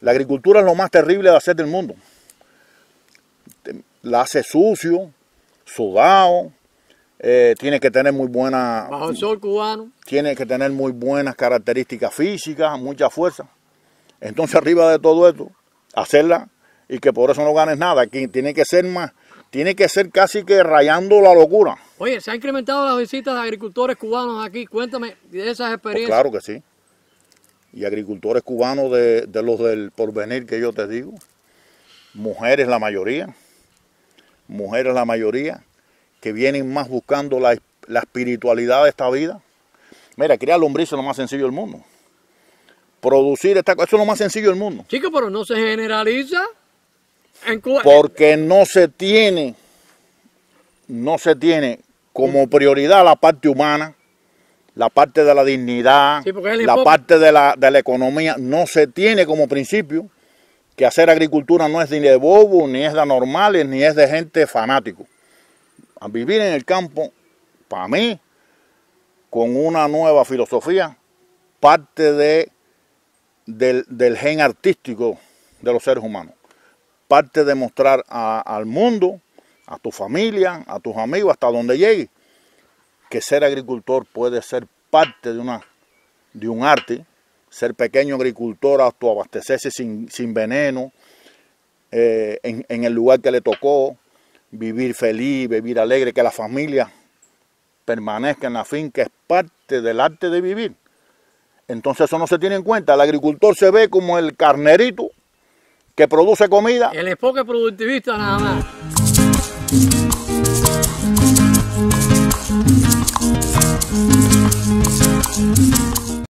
La agricultura es lo más terrible de hacer del mundo. La hace sucio, sudado, eh, tiene que tener muy buena... Bajo el sol cubano. Tiene que tener muy buenas características físicas, mucha fuerza. Entonces arriba de todo esto, hacerla y que por eso no ganes nada. tiene que ser más, tiene que ser casi que rayando la locura. Oye, se han incrementado las visitas de agricultores cubanos aquí. Cuéntame de esas pues experiencias. claro que sí y agricultores cubanos de, los del porvenir que yo te digo, mujeres la mayoría, mujeres la mayoría, que vienen más buscando la, espiritualidad de esta vida. Mira, criar lombrices es lo más sencillo del mundo. Producir esta cosa, eso es lo más sencillo del mundo. Chico, pero no se generaliza. En Cuba. Porque no se tiene, no se tiene como prioridad la parte humana la parte de la dignidad, la parte de la, economía, no se tiene como principio que hacer agricultura no es ni de bobo, ni es de anormales, ni es de gente fanático. A vivir en el campo, para mí, con una nueva filosofía, parte de, del, gen artístico de los seres humanos, parte de mostrar al mundo, a tu familia, a tus amigos, hasta donde llegues, que ser agricultor puede ser parte de, una, de un arte, ser pequeño agricultor, autoabastecerse sin, sin veneno, eh, en, el lugar que le tocó, vivir feliz, vivir alegre, que la familia permanezca en la finca, es parte del arte de vivir. Entonces eso no se tiene en cuenta. El agricultor se ve como el carnerito que produce comida. El enfoque productivista nada más.